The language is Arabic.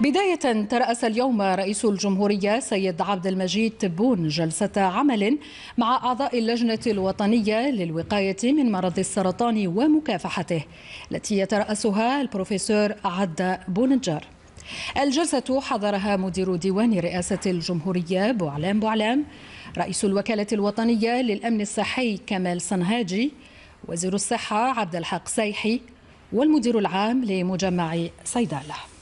بداية ترأس اليوم رئيس الجمهورية سيد عبد المجيد تبون جلسة عمل مع أعضاء اللجنة الوطنية للوقاية من مرض السرطان ومكافحته التي يترأسها البروفيسور عدة بونجار الجلسة حضرها مدير ديوان رئاسة الجمهورية بوعلام بوعلام رئيس الوكالة الوطنية للأمن الصحي كمال صنهاجي وزير الصحة عبد الحق سيحي والمدير العام لمجمع صيدله